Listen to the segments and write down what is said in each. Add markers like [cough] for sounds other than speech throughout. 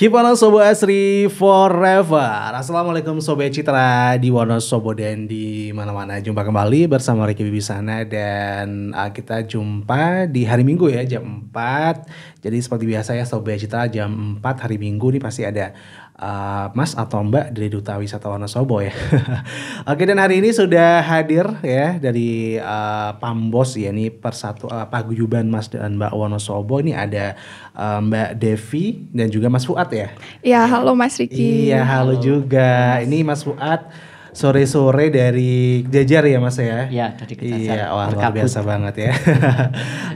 Keep on Sobo Asri forever. Assalamualaikum Sobat Citra di Wonosobo dan di mana-mana. Jumpa kembali bersama Ricky Bibisana dan uh, kita jumpa di hari Minggu ya jam 4. Jadi seperti biasa ya Sobat Citra jam 4 hari Minggu ini pasti ada uh, Mas atau Mbak dari Duta Wisata Wonosobo ya. [laughs] Oke dan hari ini sudah hadir ya dari uh, Pambos ya ini Persatu uh, Paguyuban Mas dan Mbak Wonosobo ini ada uh, Mbak Devi dan juga Mas Fuad ya. Iya, halo Mas Riki. Iya, halo, halo juga. Mas. Ini Mas Fuad sore-sore dari Jajar ya Mas ya. Iya, dari Iya, wah luar biasa banget ya. [laughs]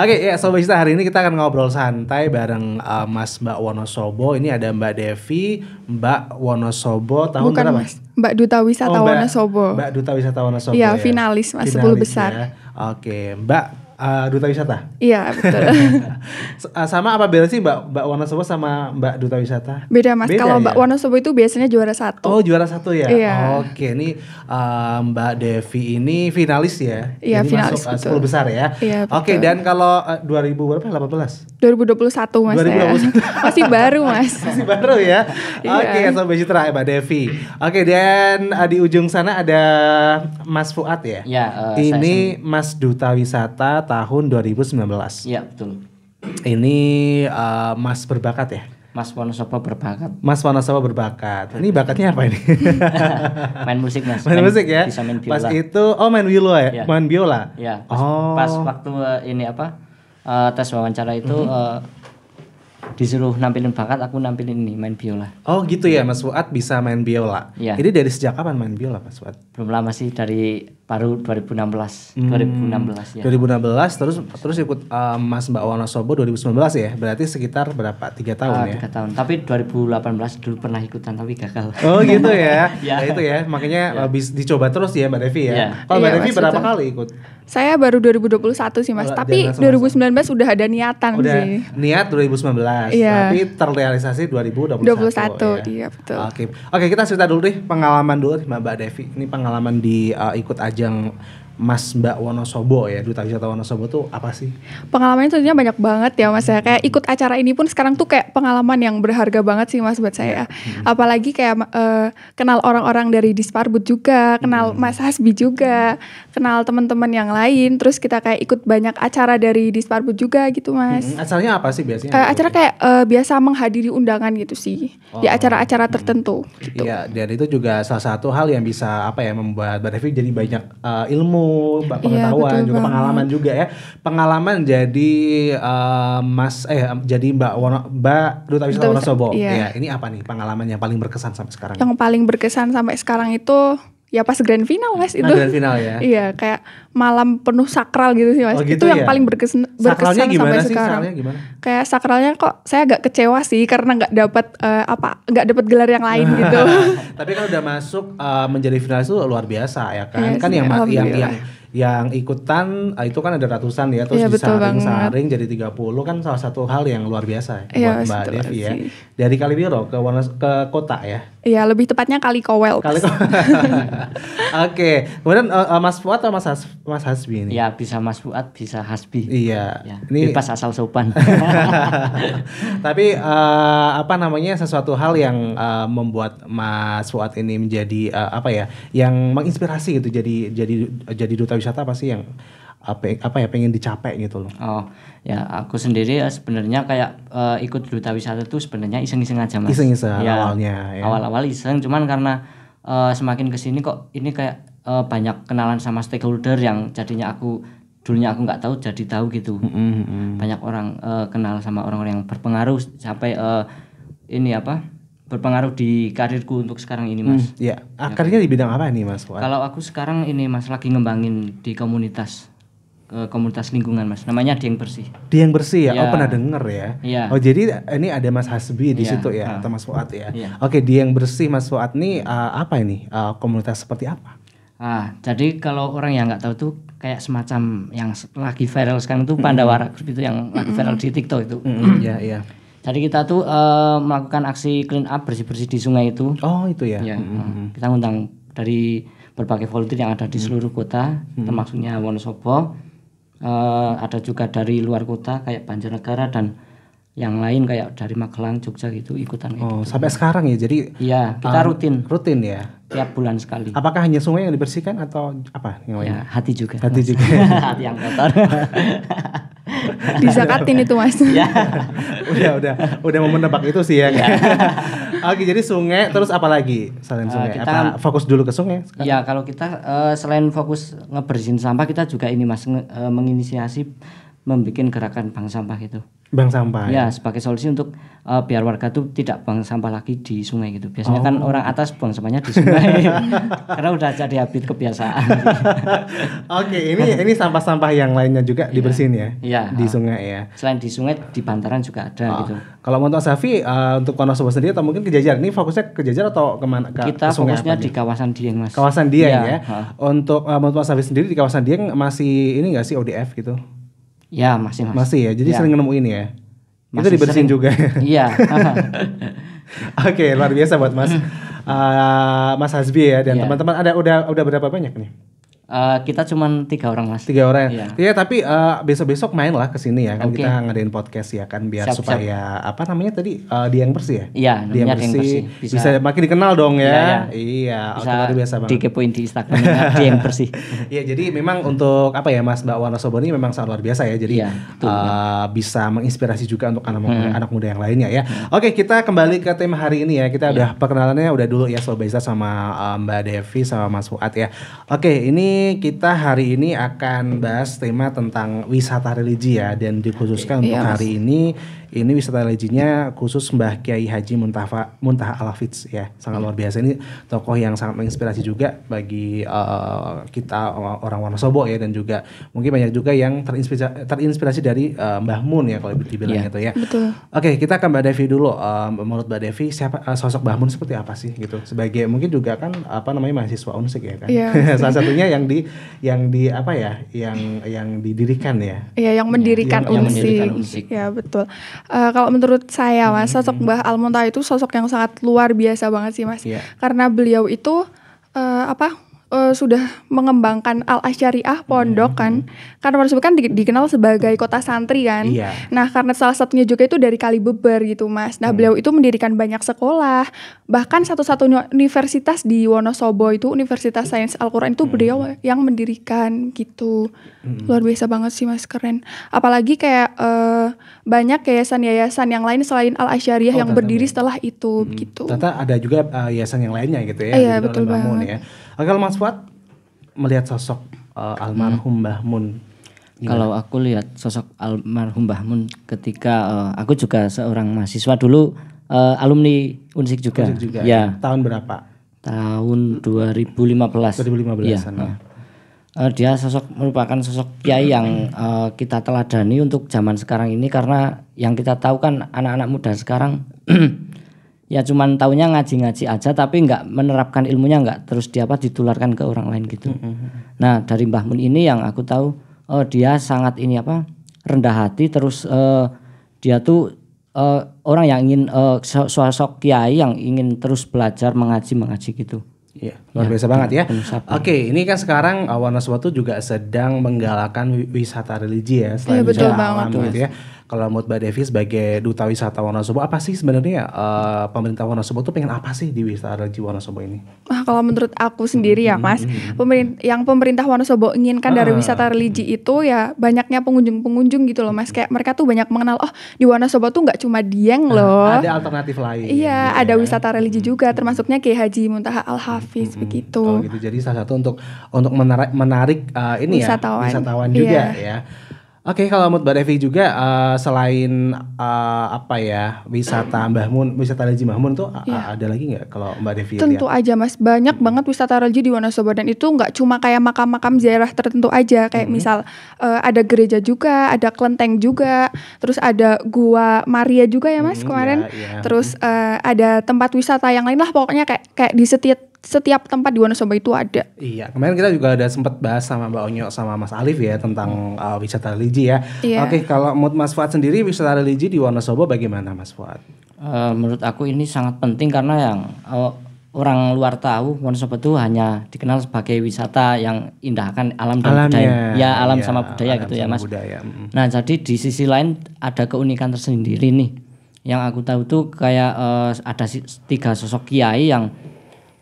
Oke, okay, ya Sobat Cita hari ini kita akan ngobrol santai bareng uh, Mas Mbak Wonosobo. Ini ada Mbak Devi, Mbak Wonosobo tahun Bukan, berapa? Mas. Mbak Duta Wisata oh, Mbak, Wonosobo. Mbak Duta Wisata Wonosobo. Iya, ya. finalis Mas 10 besar. Ya. Oke, okay. Mbak uh, duta wisata. Iya betul. [laughs] Eh, sama apa beda sih Mbak Mbak Wonosobo sama Mbak duta wisata? Beda mas. Kalau ya? Mbak Wonosobo itu biasanya juara satu. Oh juara satu ya. Iya. Oke ini uh, Mbak Devi ini finalis ya. Iya Jadi finalis masuk, betul. 10 besar ya. Iya betul. Oke dan kalau uh, 2000 berapa? 18? 2021 mas 2021. ya. [laughs] Masih baru mas. [laughs] Masih baru ya. iya. Oke okay, sampai sobat Citra Mbak Devi. Oke dan uh, di ujung sana ada Mas Fuad ya. Iya. Uh, ini Mas Duta Wisata tahun 2019. Iya, betul. Ini uh, Mas berbakat ya? Mas Wonosobo berbakat. Mas Wonosobo berbakat. Ini bakatnya apa ini? [laughs] main musik mas. Main, main musik ya. Bisa main biola. Pas itu, oh main biola ya. ya. Main biola. Ya. Pas, oh. Pas waktu eh, ini apa uh, tes wawancara itu mm -hmm. uh, disuruh nampilin bakat, aku nampilin ini main biola. Oh gitu ya, Mas Fuad bisa main biola. Ya. Jadi dari sejak kapan main biola, Mas Fuad? Belum lama sih dari baru 2016 2016 ya 2016 terus terus ikut uh, Mas Mbak Wana Sobo 2019 ya berarti sekitar berapa tiga tahun uh, ya tiga tahun tapi 2018 dulu pernah ikutan tapi gagal oh gitu ya ya nah, itu ya makanya ya. habis dicoba terus ya Mbak Devi ya, ya. kalau Mbak ya, Devi berapa itu. kali ikut saya baru 2021 sih Mas, oh, tapi 2019 sudah udah ada niatan udah, sih. Niat 2019, yeah. tapi terrealisasi 2021. 21, ya. iya betul. Oke. Okay. Oke, okay, kita cerita dulu deh pengalaman dulu Mbak Devi. Ini pengalaman di uh, ikut aja ajang Mas Mbak Wonosobo ya duta wisata Wonosobo tuh apa sih? Pengalamannya tentunya banyak banget ya Mas ya. Kayak ikut acara ini pun sekarang tuh kayak pengalaman yang berharga banget sih Mas buat saya. Iya. Hmm. Apalagi kayak uh, kenal orang-orang dari Disparbut juga, kenal hmm. Mas Hasbi juga, kenal teman-teman yang lain. Terus kita kayak ikut banyak acara dari Disparbut juga gitu Mas. Hmm. Acaranya apa sih biasanya? Uh, acara kayak uh, biasa menghadiri undangan gitu sih oh. di acara-acara hmm. tertentu. Gitu. Iya dan itu juga salah satu hal yang bisa apa ya membuat Mbak Devi jadi banyak uh, ilmu ilmu, pengetahuan, iya, juga pengalaman juga ya. Pengalaman jadi uh, Mas eh jadi Mbak Wono, Mbak Duta Wisata Wonosobo. Iya. Ya, ini apa nih pengalaman yang paling berkesan sampai sekarang? Yang paling berkesan sampai sekarang itu ya pas grand final mas ah, itu. Nah, grand final ya. [laughs] iya kayak malam penuh sakral gitu sih mas. Oh, gitu itu ya? yang paling berkesan, berkesan sakralnya gimana sampai sih? sekarang. Sakralnya gimana? Kayak sakralnya kok saya agak kecewa sih karena nggak dapat uh, eh, apa nggak dapat gelar yang lain [laughs] gitu. Tapi kalau udah masuk uh, menjadi final itu luar biasa ya kan. Iya kan yang, yang yang yang yang ikutan ah, itu kan ada ratusan ya terus ya, disaring-saring jadi 30 kan salah satu hal yang luar biasa ya, iya, buat Mbak Devi ya. Dari Kalibiro ke Wonos ke kota ya. Iya, lebih tepatnya Kali Kowel. Kali Kowel. [laughs] Oke. Kemudian uh, Mas Fuad atau Mas Has Mas Hasbi ini? Iya, bisa Mas Fuad, bisa Hasbi. Iya. Ya, ini pas asal sopan. [laughs] Tapi uh, apa namanya sesuatu hal yang uh, membuat Mas Fuad ini menjadi uh, apa ya? Yang menginspirasi gitu jadi jadi jadi duta pariwisata apa sih yang apa, apa ya pengen dicapai gitu loh. Oh, ya aku sendiri ya sebenarnya kayak uh, ikut duta wisata tuh sebenarnya iseng-iseng aja Mas. Iseng-iseng ya, awalnya ya. Awal-awal iseng cuman karena uh, semakin kesini kok ini kayak uh, banyak kenalan sama stakeholder yang jadinya aku dulunya aku nggak tahu jadi tahu gitu. Mm -hmm. Banyak orang uh, kenal sama orang-orang yang berpengaruh sampai uh, ini apa? berpengaruh di karirku untuk sekarang ini mas. Hmm, Akarnya iya. ya, ah, di bidang apa nih mas? Kalau aku sekarang ini mas lagi ngembangin di komunitas eh, komunitas lingkungan mas. Namanya Dieng Bersih. Dieng Bersih ya. Oh, ya. Oh pernah denger ya. ya. Oh jadi eh, ini ada Mas Hasbi di ya. situ ya ah. atau Mas Fuad ya. ya. Oke Dieng Bersih Mas Fuad nih eh, uh, apa ini uh, komunitas seperti apa? Ah jadi kalau orang yang nggak tahu tuh kayak semacam yang lagi viral sekarang itu Pandawara itu yang lagi viral di TikTok itu. Iya iya. Jadi kita tuh uh, melakukan aksi clean up bersih-bersih di sungai itu. Oh, itu ya. ya mm-hmm. Kita ngundang dari berbagai volunteer yang ada di mm-hmm. seluruh kota, mm-hmm. termasuknya Wonosobo. Uh, ada juga dari luar kota kayak Banjarnegara dan yang lain kayak dari Magelang, Jogja gitu ikutan. Oh, gitu. sampai sekarang ya. Jadi Iya, kita um, rutin. Rutin ya. Tiap bulan sekali. Apakah hanya sungai yang dibersihkan atau apa yang Ya, hati juga. Hati juga. [laughs] hati yang kotor. [laughs] [laughs] Disakatin itu mas. [laughs] Ya. [laughs] udah udah udah mau menebak itu sih ya. ya. Oke jadi sungai terus apa lagi selain eh, sungai? Uh, kita, apa fokus dulu ke sungai? Sekarang? Ya kalau kita uh, selain fokus ngebersihin sampah kita juga ini mas nge, uh, menginisiasi membuat gerakan bank sampah gitu bank sampah. Ya, gitu. sebagai solusi untuk uh, biar warga tuh tidak buang sampah lagi di sungai gitu. Biasanya kan oh. kan orang atas buang sampahnya di sungai [laughs] karena udah jadi habit kebiasaan. [laughs] Oke, ini ini sampah-sampah yang lainnya juga iya. dibersihin ya, ya di sungai ya. Selain di sungai di bantaran juga ada oh. gitu. Kalau untuk Safi uh, untuk Wonosobo sendiri atau mungkin kejajar? ini fokusnya kejajar atau kemana? Ke, Kita ke sungai fokusnya di kawasan Dieng mas. Kawasan Dieng iya. ya. ya. Untuk uh, eh, untuk Safi sendiri di kawasan Dieng masih ini enggak sih ODF gitu? Ya masih masih. Masih ya, jadi ya. sering nemuin ya. Masih itu dibersihin juga. Ya? [laughs] Iya. [laughs] Oke, okay, luar biasa buat Mas uh, Mas Hasbi ya dan iya. teman-teman ya. ada udah udah berapa banyak nih? Eh, kita cuma tiga orang mas. Tiga orang. Iya. ya, tapi uh, besok-besok main lah kesini ya kan okay. kita ngadain podcast ya kan biar siap, supaya siap. apa namanya tadi uh, eh, dia yang bersih ya. Iya. Dia yang bersih. Bisa, bisa makin dikenal dong ya. Iya. iya. iya bisa biasa banget. Dikepoin di Instagram ya, dia yang bersih. [laughs] Iya jadi memang untuk apa ya mas Mbak Wanosobo ini memang sangat luar biasa ya. Jadi iya, betul, uh, bisa menginspirasi juga untuk anak muda, hmm. anak muda yang lainnya ya. Hmm. Oke kita kembali ke tema hari ini ya. Kita yeah. udah perkenalannya udah dulu ya Sobeza sama uh, Mbak Devi sama Mas Fuad ya. Oke ini kita hari ini akan bahas tema tentang wisata religi ya dan dikhususkan iya, untuk iya, hari ini ini wisata religinya khusus Mbah Kiai Haji Muntaha Muntaha Alafiz ya. Sangat luar biasa ini tokoh yang sangat menginspirasi juga bagi uh, kita eh, orang Wonosobo ya dan juga mungkin banyak juga yang terinspirasi, terinspirasi dari uh, Mbah Mun ya kalau dibilang yeah. gitu ya. Betul. Oke, kita akan Mbak Devi dulu. Uh, menurut Mbak Devi siapa uh, sosok Mbah Mun seperti apa sih gitu? Sebagai mungkin juga kan apa namanya mahasiswa Unsik ya kan. Yeah. [laughs] Salah satunya yang di yang di apa ya? yang yang didirikan ya. Iya, yang mendirikan iya, yang, Unsik. Ya, betul uh, kalau menurut saya mas hmm. sosok Mbah Almonta itu sosok yang sangat luar biasa banget sih mas yeah. karena beliau itu uh, apa uh, sudah mengembangkan al asyariah pondok hmm. kan karena tersebut kan di, dikenal sebagai kota santri kan iya. nah karena salah satunya juga itu dari kali beber gitu mas nah hmm. beliau itu mendirikan banyak sekolah bahkan satu-satunya universitas di Wonosobo itu Universitas Sains Al-Quran itu hmm. beliau yang mendirikan gitu hmm. luar biasa banget sih mas keren apalagi kayak uh, banyak yayasan-yayasan yang lain selain al asyariah oh, yang berdiri ya. setelah itu hmm. gitu ternyata ada juga uh, yayasan yang lainnya gitu ya iya, betul banget. ya Akal Mas Fuad melihat sosok uh, almarhum hmm. Mbah Mun. Kalau aku lihat sosok almarhum Mbah Mun ketika uh, aku juga seorang mahasiswa dulu uh, alumni Unsik juga. Unsik juga. Ya. ya. Tahun berapa? Tahun 2015. 2015. Ya, nah. uh, dia sosok merupakan sosok kiai yang uh, kita teladani untuk zaman sekarang ini karena yang kita tahu kan anak-anak muda sekarang [clears throat] ya cuman taunya ngaji-ngaji aja tapi nggak menerapkan ilmunya nggak terus dia apa ditularkan ke orang lain gitu. Mm-hmm. Nah dari Mbah Mun ini yang aku tahu oh dia sangat ini apa rendah hati terus uh, dia tuh uh, orang yang ingin uh, sosok kiai yang ingin terus belajar mengaji mengaji gitu. Iya, luar biasa ya, banget ya. Oke, ini kan sekarang Awan Aswatu juga sedang menggalakkan wisata religi ya selain ya, betul banget, gitu ya kalau menurut Mbak Devi sebagai duta wisata Wonosobo apa sih sebenarnya uh, pemerintah Wonosobo tuh pengen apa sih di wisata religi Wonosobo ini? Ah, kalau menurut aku sendiri ya hmm, hmm, Mas, mm-hmm. pemerintah yang pemerintah Wonosobo inginkan dari ah. wisata religi itu ya banyaknya pengunjung-pengunjung gitu loh Mas, hmm. kayak mereka tuh banyak mengenal oh di Wonosobo tuh nggak cuma Dieng ah, loh. ada alternatif lain. Iya, gitu ya. ada wisata religi juga termasuknya Kiai Haji Muntaha Al Hafiz begitu. Oh gitu. Jadi salah satu untuk untuk menarik menarik uh, ini wisatawan. ya wisatawan juga yeah. ya. Oke, okay, kalau menurut Mbak Devi juga uh, selain uh, apa ya wisata Mbah Mun, wisata Raji Mbah Mun tuh yeah. ada lagi nggak kalau Mbak Devi? Tentu lihat? aja mas, banyak hmm. banget wisata religi di Wonosobo dan itu nggak cuma kayak makam-makam ziarah tertentu aja, kayak hmm. misal uh, ada gereja juga, ada kelenteng juga, terus ada gua Maria juga ya mas hmm, iya, kemarin, yeah, yeah. terus uh, ada tempat wisata yang lain lah, pokoknya kayak kayak di setiap setiap tempat di Wonosobo itu ada. Iya, kemarin kita juga ada sempat bahas sama Mbak Onyo sama Mas Alif ya tentang uh, wisata religi ya. Iya. Oke, kalau mood Mas Fuad sendiri wisata religi di Wonosobo bagaimana Mas Fuad? Uh, menurut aku ini sangat penting karena yang uh, orang luar tahu Wonosobo itu hanya dikenal sebagai wisata yang indah kan alam dan Alamnya. budaya. Ya, alam iya, sama budaya gitu ya, Mas. Budaya. Mm. Nah, jadi di sisi lain ada keunikan tersendiri nih. Yang aku tahu tuh kayak uh, ada tiga sosok kiai yang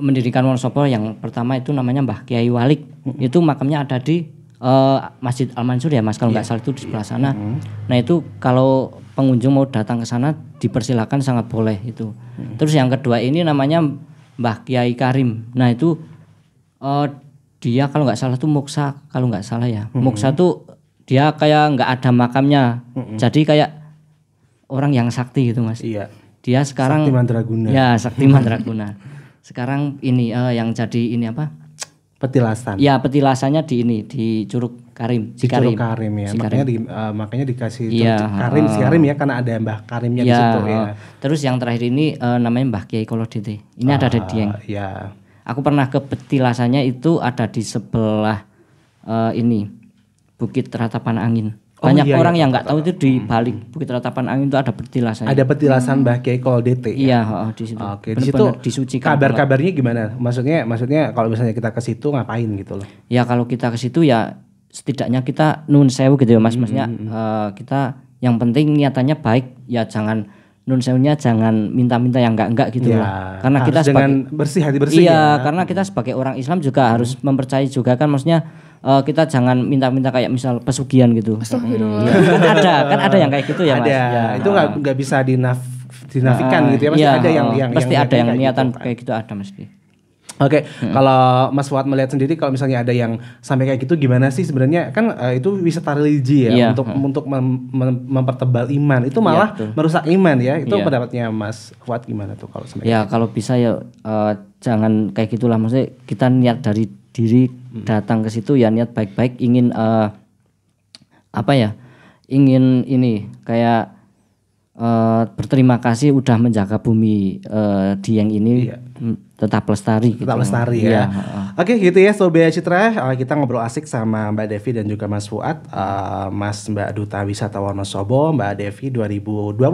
mendirikan Wonosobo yang pertama itu namanya Mbah Kiai Walik. -hmm. Itu makamnya ada di uh, Masjid Al Mansur ya Mas kalau nggak yeah. salah itu di sebelah sana. -hmm. Nah itu kalau pengunjung mau datang ke sana dipersilakan sangat boleh itu. -hmm. Terus yang kedua ini namanya Mbah Kiai Karim. Nah itu uh, dia kalau nggak salah itu Moksa kalau nggak salah ya. Mm -hmm. Muksa tuh dia kayak nggak ada makamnya. -hmm. Jadi kayak orang yang sakti gitu mas. Iya. Dia sekarang sakti mandraguna. Ya sakti mandraguna. [laughs] sekarang ini uh, yang jadi ini apa? Petilasan. Ya petilasannya di ini di Curug Karim. Di Curug Karim ya. si Makanya di, uh, makanya dikasih iya, ya, Karim, uh, si Karim ya karena ada Mbah Karimnya iya, ya, di situ ya. Uh, terus yang terakhir ini uh, namanya Mbah Kiai Kolodete. Ini uh, ada di Dieng. Ya. Aku pernah ke petilasannya itu ada di sebelah uh, ini Bukit Ratapan Angin. Oh, Banyak iya, iya, orang iya, yang iya, nggak tahu iya. itu di hmm, hmm. balik Bukit Ratapan Angin itu ada petilasan. Ada petilasan hmm. Mbah Kiai DT. Ya? Iya, oh, di situ. Oke, di situ disucikan. Kabar-kabarnya gimana? Maksudnya maksudnya kalau misalnya kita ke situ ngapain gitu loh. Ya kalau kita ke situ ya setidaknya kita nun sewu gitu ya Mas. Hmm. Maksudnya hmm. Uh, kita yang penting niatannya baik ya jangan non sewunya jangan minta-minta yang enggak-enggak gitu ya, lah. Karena kita sebagai, dengan bersih hati bersih. Iya, ya. karena kita hmm. sebagai orang Islam juga hmm. harus mempercayai juga kan maksudnya uh, kita jangan minta-minta kayak misal pesugihan gitu. Hmm. kan ada, kan ada yang kayak gitu ya, ada. Mas. Ya. Itu nggak nah. nggak bisa dinaf dinafikan nah, gitu ya, pasti iya. ada yang yang pasti yang ada yang gitu niatan gitu, kayak gitu ada mesti. Oke, okay. hmm. kalau Mas Fuad melihat sendiri kalau misalnya ada yang sampai kayak gitu gimana sih sebenarnya kan uh, itu wisata religi ya yeah. untuk hmm. untuk mem, mem, mempertebal iman itu malah yeah, iya, merusak iman ya itu yeah. pendapatnya Mas Fuad gimana tuh kalau sampai Ya gitu? kalau bisa ya uh, jangan kayak gitulah maksudnya kita niat dari diri hmm. datang ke situ ya niat baik-baik ingin uh, apa ya ingin ini kayak Eh, berterima kasih udah menjaga bumi uh, eh, Dieng ini iya. tetap lestari. Tetap gitu. lestari iya, ya. Iya. Oke okay, gitu ya Sobat Citra, uh, kita ngobrol asik sama Mbak Devi dan juga Mas Fuad, uh, Mas Mbak Duta Wisata Wonosobo, Mbak Devi 2021,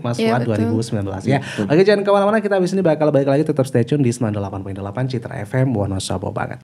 Mas iya, Fuad betul. 2019 ya. oke Oke jangan kemana-mana, kita habis ini bakal balik lagi tetap stay tune di 98.8 Citra FM Wonosobo banget.